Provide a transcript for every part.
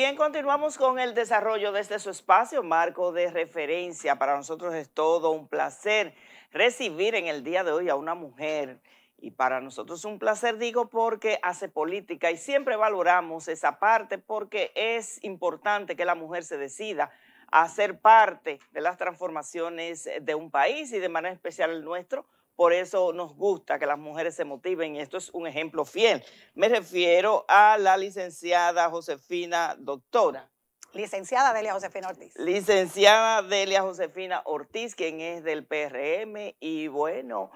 Bien, continuamos con el desarrollo de este su espacio, marco de referencia. Para nosotros es todo un placer recibir en el día de hoy a una mujer. Y para nosotros es un placer, digo, porque hace política y siempre valoramos esa parte porque es importante que la mujer se decida a ser parte de las transformaciones de un país y de manera especial el nuestro, por eso nos gusta que las mujeres se motiven y esto es un ejemplo fiel. Me refiero a la licenciada Josefina Doctora. Licenciada Delia Josefina Ortiz. Licenciada Delia Josefina Ortiz, quien es del PRM y bueno,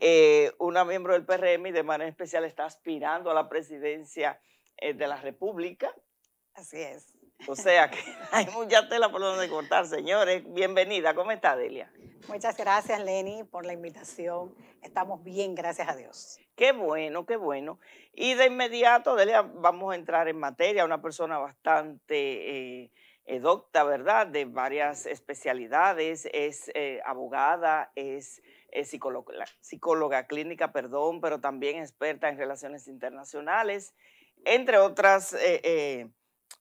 eh, una miembro del PRM y de manera especial está aspirando a la presidencia eh, de la República. Así es. O sea que hay mucha tela por donde cortar, señores. Bienvenida. ¿Cómo está, Delia? Muchas gracias, Lenny, por la invitación. Estamos bien, gracias a Dios. Qué bueno, qué bueno. Y de inmediato, Delia, vamos a entrar en materia. Una persona bastante eh, docta, ¿verdad? De varias especialidades. Es eh, abogada, es psicóloga, psicóloga clínica, perdón, pero también experta en relaciones internacionales, entre otras eh,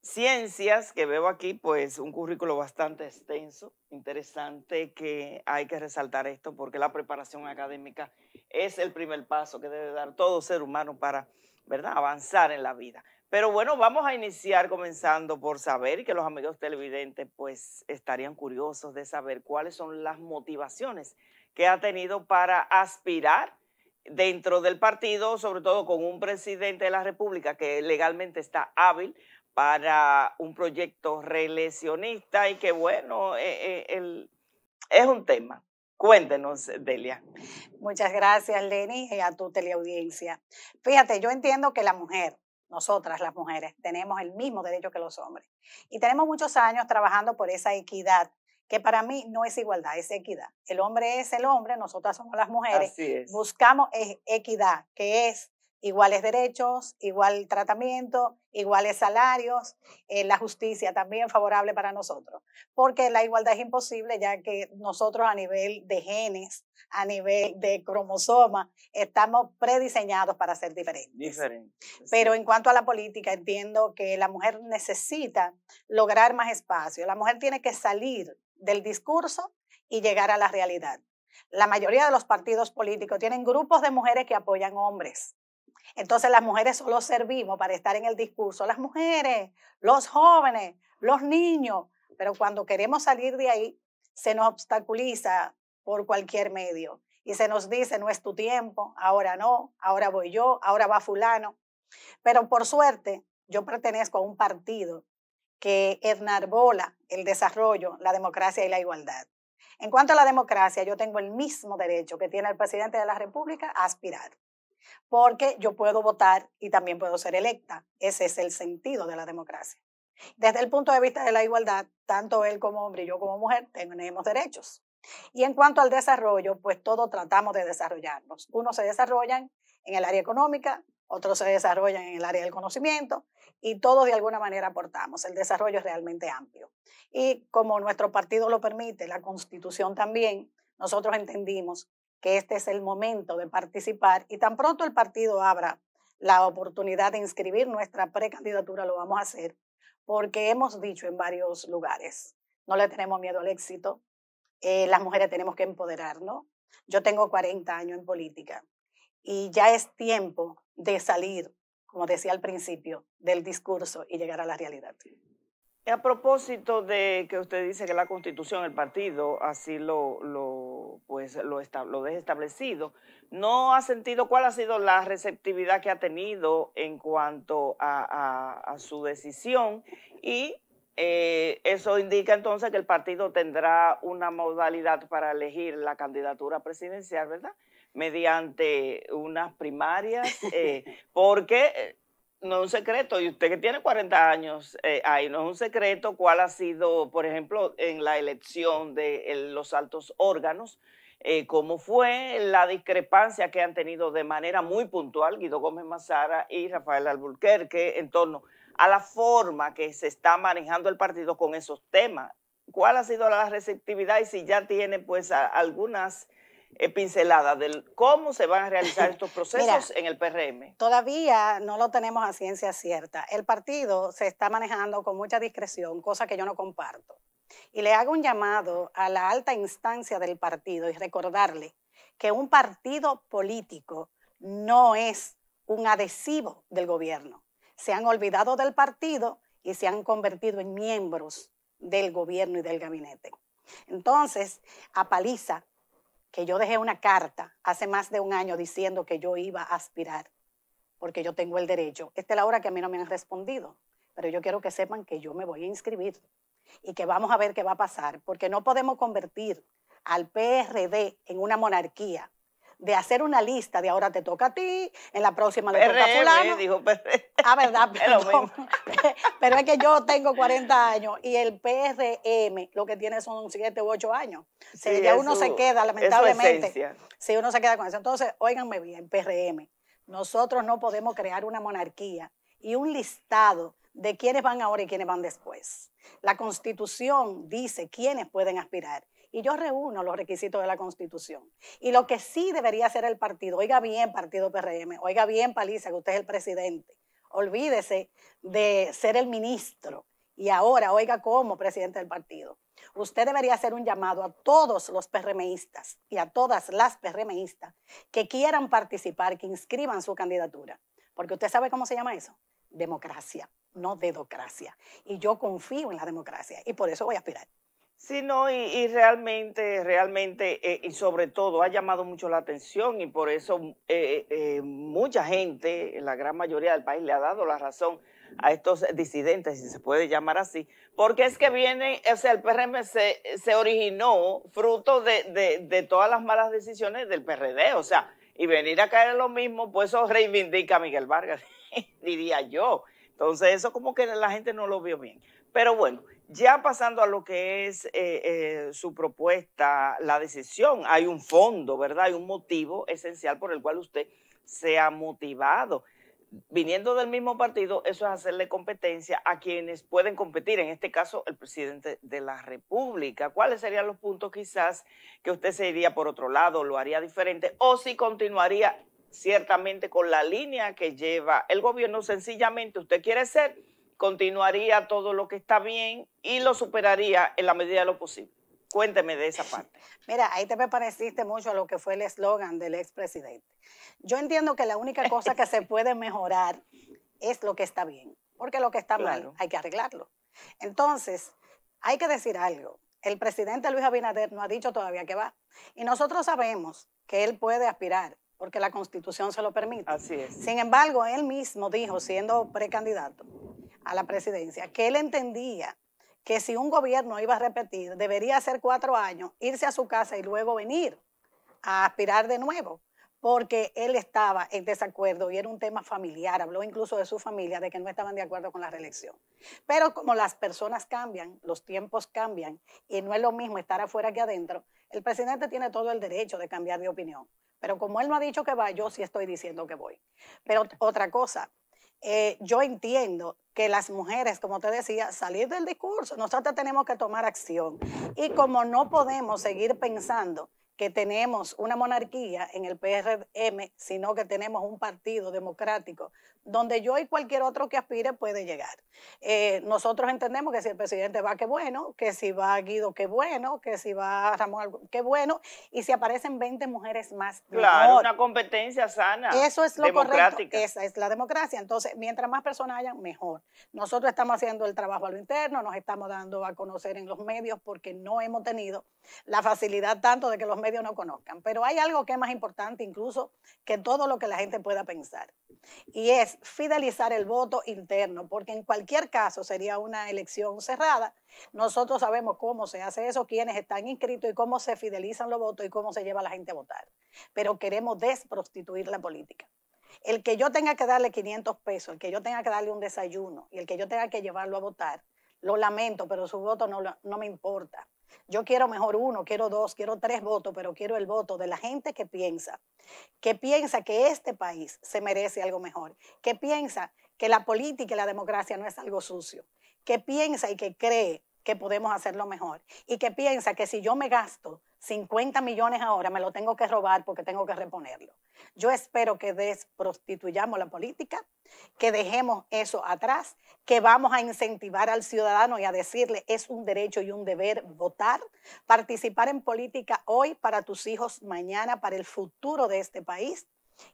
ciencias, que veo aquí, pues un currículo bastante extenso, interesante, que hay que resaltar esto porque la preparación académica es el primer paso que debe dar todo ser humano para, ¿verdad?, avanzar en la vida. Pero bueno, vamos a iniciar comenzando por saber que los amigos televidentes pues estarían curiosos de saber cuáles son las motivaciones que ha tenido para aspirar dentro del partido, sobre todo con un presidente de la República que legalmente está hábil para un proyecto reeleccionista y que bueno, eh, eh, es un tema. Cuéntenos, Delia. Muchas gracias, Lenny, y a tu teleaudiencia. Fíjate, yo entiendo que la mujer, nosotras las mujeres, tenemos el mismo derecho que los hombres. Y tenemos muchos años trabajando por esa equidad, que para mí no es igualdad, es equidad. El hombre es el hombre, nosotras somos las mujeres. Así es. Buscamos eh, equidad, que es iguales derechos, igual tratamiento, iguales salarios, eh, la justicia también favorable para nosotros, porque la igualdad es imposible ya que nosotros a nivel de genes, a nivel de cromosoma, estamos prediseñados para ser diferentes. Pero en cuanto a la política, entiendo que la mujer necesita lograr más espacio, la mujer tiene que salir del discurso y llegar a la realidad. La mayoría de los partidos políticos tienen grupos de mujeres que apoyan hombres entonces las mujeres solo servimos para estar en el discurso, las mujeres, los jóvenes, los niños, pero cuando queremos salir de ahí, se nos obstaculiza por cualquier medio y se nos dice, no es tu tiempo, ahora no, ahora voy yo, ahora va fulano. Pero por suerte, yo pertenezco a un partido que enarbola el desarrollo, la democracia y la igualdad. En cuanto a la democracia, yo tengo el mismo derecho que tiene el presidente de la República a aspirar porque yo puedo votar y también puedo ser electa. Ese es el sentido de la democracia. Desde el punto de vista de la igualdad, tanto él como hombre y yo como mujer tenemos derechos. Y en cuanto al desarrollo, pues todos tratamos de desarrollarnos. Unos se desarrollan en el área económica, otros se desarrollan en el área del conocimiento y todos de alguna manera aportamos. El desarrollo es realmente amplio. Y como nuestro partido lo permite, la constitución también, nosotros entendimos que este es el momento de participar y tan pronto el partido abra la oportunidad de inscribir nuestra precandidatura, lo vamos a hacer, porque hemos dicho en varios lugares, no le tenemos miedo al éxito, eh, las mujeres tenemos que empoderarnos. Yo tengo 40 años en política y ya es tiempo de salir, como decía al principio, del discurso y llegar a la realidad. A propósito de que usted dice que la constitución, el partido, así lo, lo, pues, lo, está, lo deja establecido, ¿no ha sentido cuál ha sido la receptividad que ha tenido en cuanto a, su decisión? Y eh, eso indica entonces que el partido tendrá una modalidad para elegir la candidatura presidencial, ¿verdad? Mediante unas primarias, eh, porque eh, no es un secreto, y usted que tiene 40 años eh, ahí, no es un secreto cuál ha sido, por ejemplo, en la elección de los altos órganos, eh, cómo fue la discrepancia que han tenido de manera muy puntual Guido Gómez Mazara y Rafael Alburquerque en torno a la forma que se está manejando el partido con esos temas. ¿Cuál ha sido la receptividad y si ya tiene pues algunas eh, pincelada de cómo se van a realizar estos procesos en el PRM. Todavía no lo tenemos a ciencia cierta. El partido se está manejando con mucha discreción, cosa que yo no comparto. Y le hago un llamado a la alta instancia del partido y recordarle que un partido político no es un adhesivo del gobierno. Se han olvidado del partido y se han convertido en miembros del gobierno y del gabinete. Entonces, a paliza que yo dejé una carta hace más de un año diciendo que yo iba a aspirar, porque yo tengo el derecho. Esta es la hora que a mí no me han respondido, pero yo quiero que sepan que yo me voy a inscribir y que vamos a ver qué va a pasar, porque no podemos convertir al PRD en una monarquía de hacer una lista de ahora te toca a ti, en la próxima le toca a fulano. Dijo Ah, verdad, pero es que yo tengo 40 años y el PRM lo que tiene son 7 u 8 años. Si eh, ya uno se queda, lamentablemente. si uno se queda con eso. Entonces, óiganme bien, PRM, nosotros no podemos crear una monarquía y un listado de quiénes van ahora y quiénes van después. La constitución dice quiénes pueden aspirar y yo reúno los requisitos de la Constitución. Y lo que sí debería hacer el partido, oiga bien, partido PRM, oiga bien, Paliza, que usted es el presidente, olvídese de ser el ministro y ahora, oiga, como presidente del partido. Usted debería hacer un llamado a todos los PRMistas y a todas las PRMistas que quieran participar, que inscriban su candidatura. Porque usted sabe cómo se llama eso. Democracia, no dedocracia. Y yo confío en la democracia y por eso voy a aspirar. Sí, no, y, realmente, realmente, eh, y sobre todo ha llamado mucho la atención y por eso mm, eh, eh, mucha gente, la gran mayoría del país, le ha dado la razón a estos disidentes, si se puede llamar así, porque es que viene, o sea, el PRM se, originó fruto de, de, todas las malas decisiones del PRD, o sea, y venir a caer en lo mismo, pues eso reivindica a Miguel Vargas, diría yo. Entonces, eso como que la gente no lo vio bien. Pero bueno, ya pasando a lo que es eh, eh, su propuesta, la decisión, hay un fondo, ¿verdad? Hay un motivo esencial por el cual usted se ha motivado. Viniendo del mismo partido, eso es hacerle competencia a quienes pueden competir, en este caso el presidente de la República. ¿Cuáles serían los puntos quizás que usted se iría por otro lado, lo haría diferente o si continuaría ciertamente con la línea que lleva el gobierno? Sencillamente usted quiere ser continuaría todo lo que está bien y lo superaría en la medida de lo posible. Cuénteme de esa parte. Mira, ahí te me pareciste mucho a lo que fue el eslogan del expresidente. Yo entiendo que la única cosa que se puede mejorar es lo que está bien, porque lo que está mal hay que arreglarlo. Entonces, hay que decir algo. El presidente Luis Abinader no ha dicho todavía que va. Y nosotros sabemos que él puede aspirar, porque la constitución se lo permite. Así es. Sin embargo, él mismo dijo, siendo precandidato, a la presidencia, que él entendía que si un gobierno iba a repetir, debería hacer cuatro años, irse a su casa y luego venir a aspirar de nuevo, porque él estaba en desacuerdo y era un tema familiar, habló incluso de su familia, de que no estaban de acuerdo con la reelección. Pero como las personas cambian, los tiempos cambian y no es lo mismo estar afuera que adentro, el presidente tiene todo el derecho de cambiar de opinión. Pero como él no ha dicho que va, yo sí estoy diciendo que voy. Pero otra cosa, eh, yo entiendo que las mujeres, como te decía, salir del discurso, nosotros tenemos que tomar acción. Y como no podemos seguir pensando que tenemos una monarquía en el PRM, sino que tenemos un partido democrático donde yo y cualquier otro que aspire puede llegar. Eh, nosotros entendemos que si el presidente va, qué bueno, que si va Guido, qué bueno, que si va Ramón, qué bueno, y si aparecen 20 mujeres más. Claro, una competencia sana. Eso es lo correcto. Esa es la democracia. Entonces, mientras más personas hayan, mejor. Nosotros estamos haciendo el trabajo a lo interno, nos estamos dando a conocer en los medios porque no hemos tenido la facilidad tanto de que los medios no conozcan. Pero hay algo que es más importante incluso que todo lo que la gente pueda pensar. Y es fidelizar el voto interno, porque en cualquier caso sería una elección cerrada. Nosotros sabemos cómo se hace eso, quiénes están inscritos y cómo se fidelizan los votos y cómo se lleva la gente a votar. Pero queremos desprostituir la política. El que yo tenga que darle 500 pesos, el que yo tenga que darle un desayuno y el que yo tenga que llevarlo a votar, lo lamento, pero su voto no me importa. Yo quiero mejor uno, quiero dos, quiero tres votos, pero quiero el voto de la gente que piensa, que piensa que este país se merece algo mejor, que piensa que la política y la democracia no es algo sucio, que piensa y que cree que podemos hacerlo mejor y que piensa que si yo me gasto 50 millones ahora, me lo tengo que robar porque tengo que reponerlo. Yo espero que desprostituyamos la política, que dejemos eso atrás, que vamos a incentivar al ciudadano y a decirle es un derecho y un deber votar, participar en política hoy para tus hijos mañana, para el futuro de este país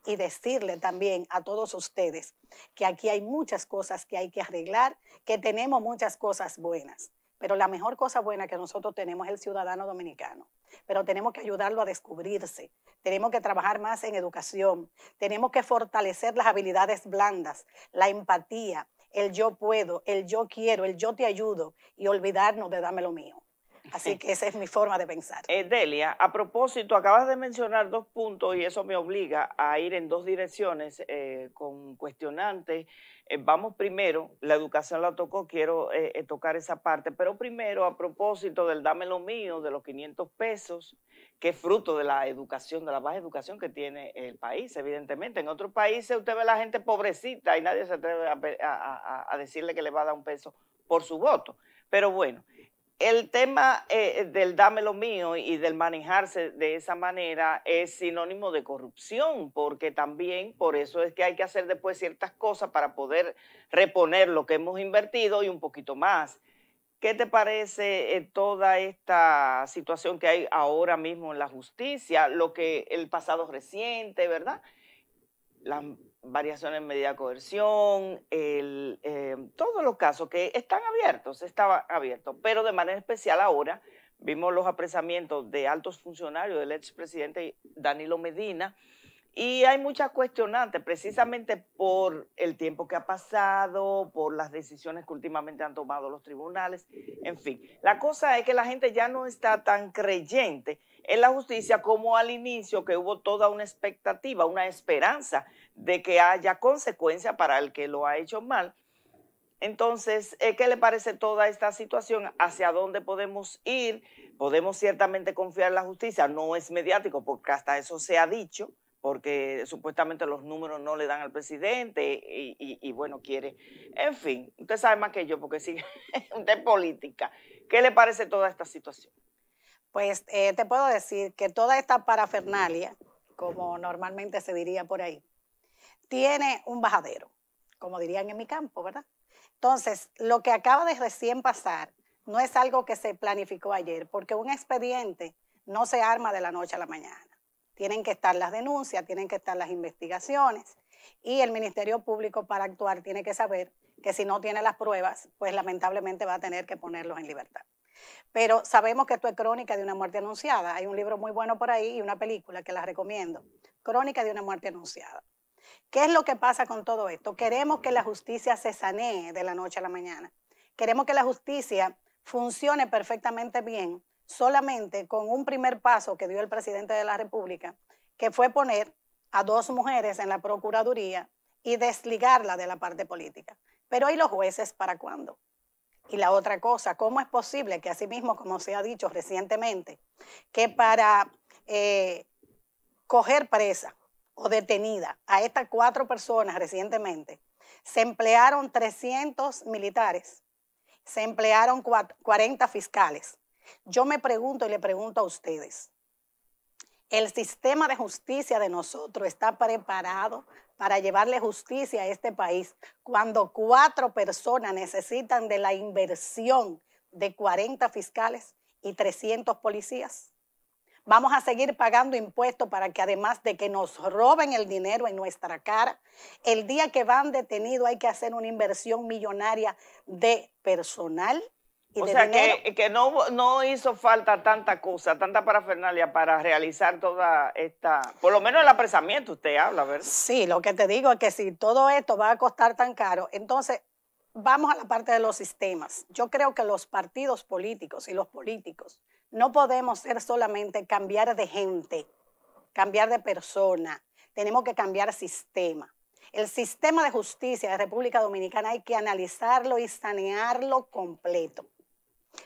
y decirle también a todos ustedes que aquí hay muchas cosas que hay que arreglar, que tenemos muchas cosas buenas pero la mejor cosa buena que nosotros tenemos es el ciudadano dominicano. Pero tenemos que ayudarlo a descubrirse. Tenemos que trabajar más en educación. Tenemos que fortalecer las habilidades blandas, la empatía, el yo puedo, el yo quiero, el yo te ayudo y olvidarnos de dame lo mío. Así que esa es mi forma de pensar. Eh, Delia, a propósito, acabas de mencionar dos puntos y eso me obliga a ir en dos direcciones eh, con cuestionantes eh, vamos primero, la educación la tocó, quiero eh, eh, tocar esa parte, pero primero a propósito del dame lo mío, de los 500 pesos, que es fruto de la educación, de la baja educación que tiene el país, evidentemente. En otros países usted ve a la gente pobrecita y nadie se atreve a decirle que le va a dar un peso por su voto. Pero bueno, el tema eh, del dame lo mío y del manejarse de esa manera es sinónimo de corrupción, porque también por eso es que hay que hacer después ciertas cosas para poder reponer lo que hemos invertido y un poquito más. ¿Qué te parece eh, toda esta situación que hay ahora mismo en la justicia, lo que el pasado reciente, verdad? Las variaciones en medida de coerción, eh, todos los casos que están abiertos, estaban abiertos, pero de manera especial ahora vimos los apresamientos de altos funcionarios del expresidente Danilo Medina y hay muchas cuestionantes precisamente por el tiempo que ha pasado, por las decisiones que últimamente han tomado los tribunales, en fin. La cosa es que la gente ya no está tan creyente en la justicia como al inicio que hubo toda una expectativa, una esperanza de que haya consecuencia para el que lo ha hecho mal. Entonces, eh, ¿qué le parece toda esta situación? ¿Hacia dónde podemos ir? Podemos ciertamente confiar en la justicia. No es mediático porque hasta eso se ha dicho, porque supuestamente los números no le dan al presidente y, bueno, quiere... En fin, usted sabe más que yo porque sigue usted es política. ¿Qué le parece toda esta situación? Pues eh, te puedo decir que toda esta parafernalia, como normalmente se diría por ahí, tiene un bajadero, como dirían en mi campo, ¿verdad? Entonces, lo que acaba de recién pasar no es algo que se planificó ayer, porque un expediente no se arma de la noche a la mañana. Tienen que estar las denuncias, tienen que estar las investigaciones y el Ministerio Público para actuar tiene que saber que si no tiene las pruebas, pues lamentablemente va a tener que ponerlos en libertad. Pero sabemos que esto es crónica de una muerte anunciada. Hay un libro muy bueno por ahí y una película que la recomiendo. Crónica de una muerte anunciada. ¿Qué es lo que pasa con todo esto? Queremos que la justicia se sanee de la noche a la mañana. Queremos que la justicia funcione perfectamente bien solamente con un primer paso que dio el presidente de la República, que fue poner a dos mujeres en la Procuraduría y desligarla de la parte política. Pero ¿y los jueces para cuándo? Y la otra cosa, ¿cómo es posible que asimismo, como se ha dicho recientemente, que para eh, coger presa o detenida a estas cuatro personas recientemente, se emplearon 300 militares, se emplearon 40 fiscales? Yo me pregunto y le pregunto a ustedes, el sistema de justicia de nosotros está preparado para llevarle justicia a este país cuando cuatro personas necesitan de la inversión de 40 fiscales y 300 policías. Vamos a seguir pagando impuestos para que además de que nos roben el dinero en nuestra cara, el día que van detenidos hay que hacer una inversión millonaria de personal, o sea que, no, no, hizo falta tanta cosa, tanta parafernalia para realizar toda esta, por lo menos el apresamiento usted habla, ¿verdad? Sí, lo que te digo es que si todo esto va a costar tan caro, entonces vamos a la parte de los sistemas. Yo creo que los partidos políticos y los políticos no podemos ser solamente cambiar de gente, cambiar de persona, tenemos que cambiar sistema. El sistema de justicia de República Dominicana hay que analizarlo y sanearlo completo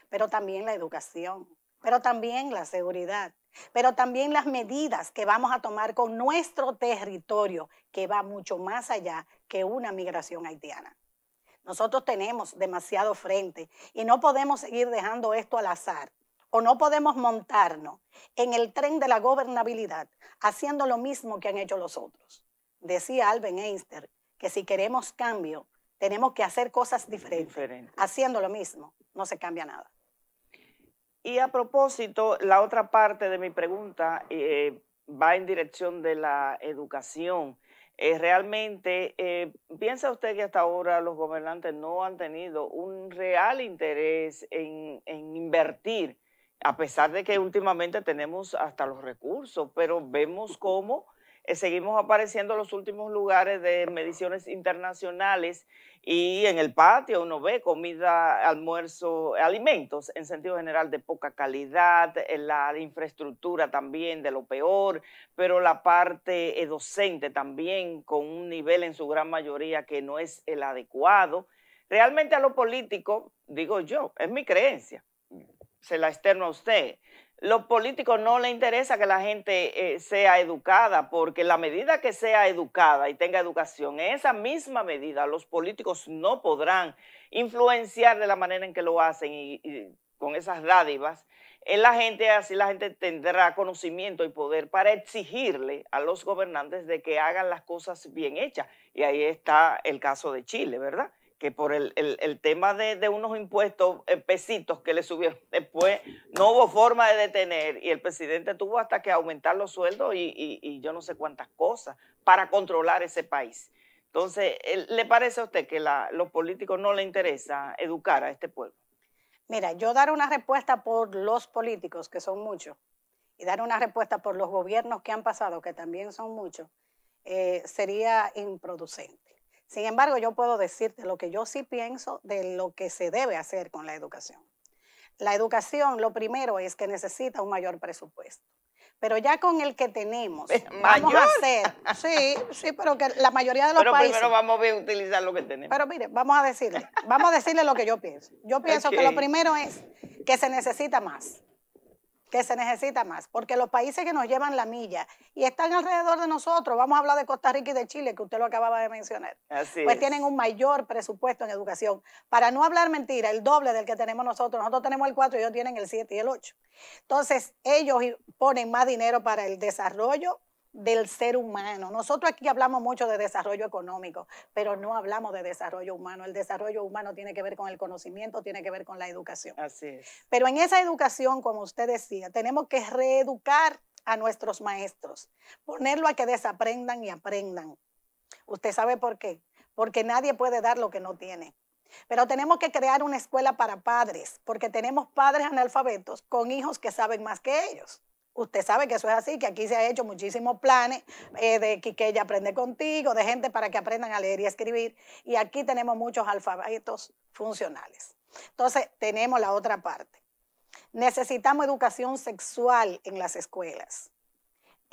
pero también la educación, pero también la seguridad, pero también las medidas que vamos a tomar con nuestro territorio, que va mucho más allá que una migración haitiana. Nosotros tenemos demasiado frente y no podemos seguir dejando esto al azar o no podemos montarnos en el tren de la gobernabilidad haciendo lo mismo que han hecho los otros. Decía Alvin Einstein que si queremos cambio, tenemos que hacer cosas diferentes. Haciendo lo mismo, no se cambia nada. Y a propósito, la otra parte de mi pregunta eh, va en dirección de la educación. Eh, realmente, eh, ¿piensa usted que hasta ahora los gobernantes no han tenido un real interés en invertir? A pesar de que últimamente tenemos hasta los recursos, pero vemos cómo eh, seguimos apareciendo en los últimos lugares de mediciones internacionales y en el patio uno ve comida, almuerzo, alimentos en sentido general de poca calidad, la infraestructura también de lo peor, pero la parte eh, docente también con un nivel en su gran mayoría que no es el adecuado. Realmente a lo político, digo yo, es mi creencia, se la externo a usted los políticos no les interesa que la gente eh, sea educada, porque la medida que sea educada y tenga educación, en esa misma medida los políticos no podrán influenciar de la manera en que lo hacen y, con esas dádivas. En eh, la gente, así la gente tendrá conocimiento y poder para exigirle a los gobernantes de que hagan las cosas bien hechas. Y ahí está el caso de Chile, ¿verdad? que por el, tema de, unos impuestos eh, pesitos que le subieron después, no hubo forma de detener y el presidente tuvo hasta que aumentar los sueldos y, yo no sé cuántas cosas para controlar ese país. Entonces, ¿le parece a usted que a los políticos no le interesa educar a este pueblo? Mira, yo dar una respuesta por los políticos, que son muchos, y dar una respuesta por los gobiernos que han pasado, que también son muchos, eh, sería improducente. Sin embargo, yo puedo decirte lo que yo sí pienso de lo que se debe hacer con la educación. La educación, lo primero es que necesita un mayor presupuesto. Pero ya con el que tenemos, eh, vamos a hacer. Sí, sí, pero que la mayoría de los países. Pero primero vamos a utilizar lo que tenemos. Pero mire, vamos a decirle, vamos a decirle lo que yo pienso. Yo pienso que lo primero es que se necesita más se necesita más, porque los países que nos llevan la milla y están alrededor de nosotros, vamos a hablar de Costa Rica y de Chile, que usted lo acababa de mencionar, pues tienen un mayor presupuesto en educación. Para no hablar mentira, el doble del que tenemos nosotros, nosotros tenemos el 4, ellos tienen el 7 y el 8. Entonces, ellos ponen más dinero para el desarrollo del ser humano. Nosotros aquí hablamos mucho de desarrollo económico, pero no hablamos de desarrollo humano. El desarrollo humano tiene que ver con el conocimiento, tiene que ver con la educación. Así Pero en esa educación, como usted decía, tenemos que reeducar a nuestros maestros, ponerlo a que desaprendan y aprendan. ¿Usted sabe por qué? Porque nadie puede dar lo que no tiene. Pero tenemos que crear una escuela para padres, porque tenemos padres analfabetos con hijos que saben más que ellos usted sabe que eso es así, que aquí se han hecho muchísimos planes eh, de que ella Aprende Contigo, de gente para que aprendan a leer y escribir. Y aquí tenemos muchos alfabetos funcionales. Entonces, tenemos la otra parte. Necesitamos educación sexual en las escuelas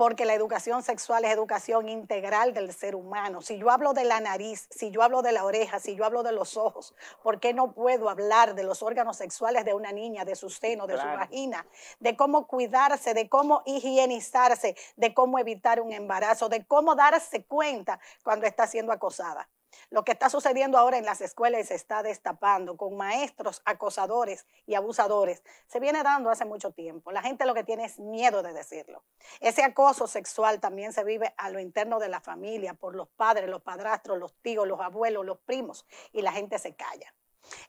porque la educación sexual es educación integral del ser humano. Si yo hablo de la nariz, si yo hablo de la oreja, si yo hablo de los ojos, ¿por qué no puedo hablar de los órganos sexuales de una niña, de su seno, de su vagina, de cómo cuidarse, de cómo higienizarse, de cómo evitar un embarazo, de cómo darse cuenta cuando está siendo acosada? Lo que está sucediendo ahora en las escuelas se está destapando con maestros acosadores y abusadores. Se viene dando hace mucho tiempo. La gente lo que tiene es miedo de decirlo. Ese acoso sexual también se vive a lo interno de la familia, por los padres, los padrastros, los tíos, los abuelos, los primos, y la gente se calla.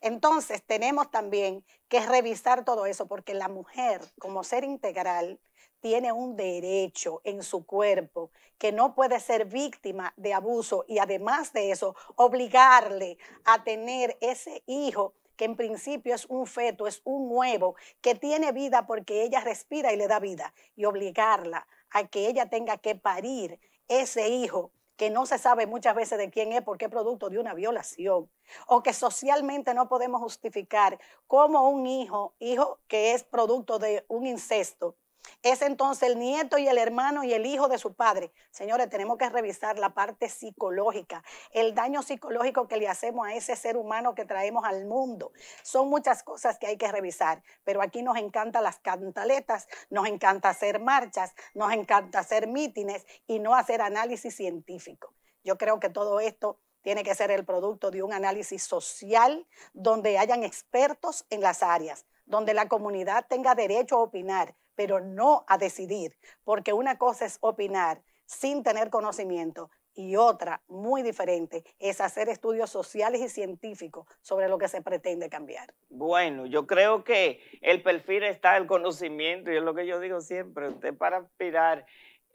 Entonces tenemos también que revisar todo eso porque la mujer como ser integral tiene un derecho en su cuerpo, que no puede ser víctima de abuso y además de eso, obligarle a tener ese hijo que en principio es un feto, es un huevo, que tiene vida porque ella respira y le da vida, y obligarla a que ella tenga que parir ese hijo que no se sabe muchas veces de quién es porque es producto de una violación, o que socialmente no podemos justificar como un hijo, hijo que es producto de un incesto, es entonces el nieto y el hermano y el hijo de su padre. Señores, tenemos que revisar la parte psicológica, el daño psicológico que le hacemos a ese ser humano que traemos al mundo. Son muchas cosas que hay que revisar, pero aquí nos encantan las cantaletas, nos encanta hacer marchas, nos encanta hacer mítines y no hacer análisis científico. Yo creo que todo esto tiene que ser el producto de un análisis social donde hayan expertos en las áreas, donde la comunidad tenga derecho a opinar, pero no a decidir, porque una cosa es opinar sin tener conocimiento y otra muy diferente es hacer estudios sociales y científicos sobre lo que se pretende cambiar. Bueno, yo creo que el perfil está el conocimiento y es lo que yo digo siempre, usted para aspirar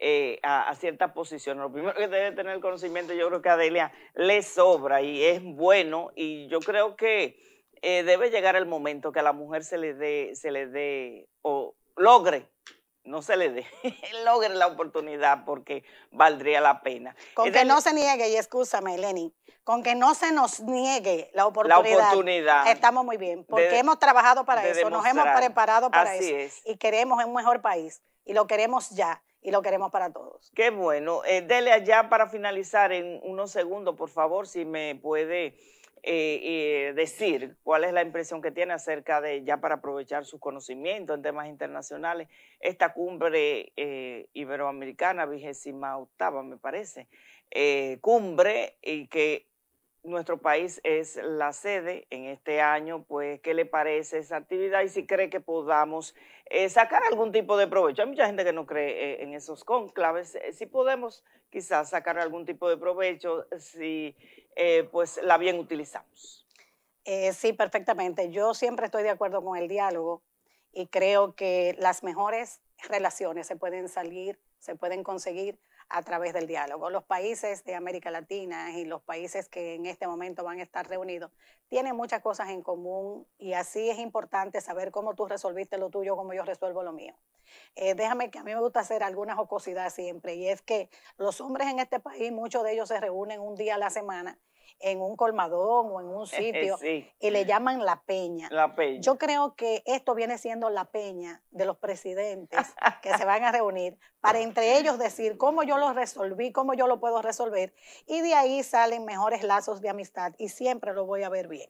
eh, a, cierta ciertas posiciones, lo primero que debe tener el conocimiento, yo creo que Adelia le sobra y es bueno y yo creo que eh, debe llegar el momento que a la mujer se le dé, se le dé o logre, no se le dé, logre la oportunidad porque valdría la pena. Con que no se niegue, y escúchame, Lenny, con que no se nos niegue la oportunidad. La oportunidad estamos muy bien, porque hemos trabajado para eso, nos hemos preparado para eso. Y queremos un mejor país, y lo queremos ya, y lo queremos para todos. Qué bueno. Eh, dele allá para finalizar en unos segundos, por favor, si me puede eh, eh, decir cuál es la impresión que tiene acerca de, ya para aprovechar su conocimiento en temas internacionales, esta cumbre eh, iberoamericana, vigésima octava, me parece, cumbre y que nuestro país es la sede en este año, pues, ¿qué le parece esa actividad y si cree que podamos eh, sacar algún tipo de provecho? Hay mucha gente que no cree eh, en esos conclaves. Eh, si podemos quizás sacar algún tipo de provecho, si pues la bien utilizamos. sí, perfectamente. Yo siempre estoy de acuerdo con el diálogo y creo que las mejores relaciones se pueden salir, se pueden conseguir a través del diálogo. Los países de América Latina y los países que en este momento van a estar reunidos tienen muchas cosas en común y así es importante saber cómo tú resolviste lo tuyo, cómo yo resuelvo lo mío. Eh, déjame que a mí me gusta hacer alguna jocosidad siempre, y es que los hombres en este país, muchos de ellos se reúnen un día a la semana en un colmadón o en un sitio y le llaman la peña. Yo creo que esto viene siendo la peña de los presidentes que se van a reunir para entre ellos decir cómo yo lo resolví, cómo yo lo puedo resolver y de ahí salen mejores lazos de amistad y siempre lo voy a ver bien.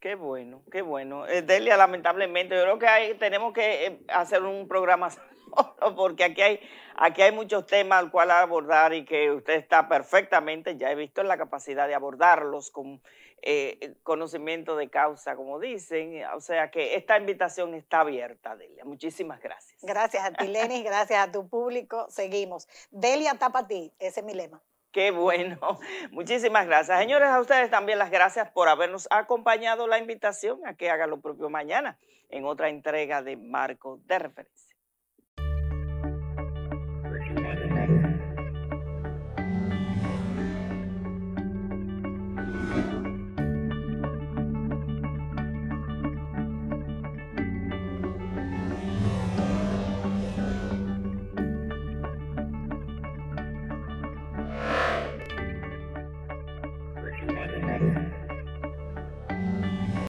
Qué bueno, qué bueno. Eh, Delia, lamentablemente, yo creo que ahí tenemos que eh, hacer un programa porque aquí hay, aquí hay muchos temas al cual abordar y que usted está perfectamente, ya he visto en la capacidad de abordarlos con eh, conocimiento de causa, como dicen. O sea que esta invitación está abierta, Delia. Muchísimas gracias. Gracias a ti, Lenis, gracias a tu público. Seguimos. Delia, para ti, ese es mi lema. Qué bueno. Muchísimas gracias. Señores, a ustedes también las gracias por habernos acompañado. La invitación a que haga lo propio mañana en otra entrega de Marco de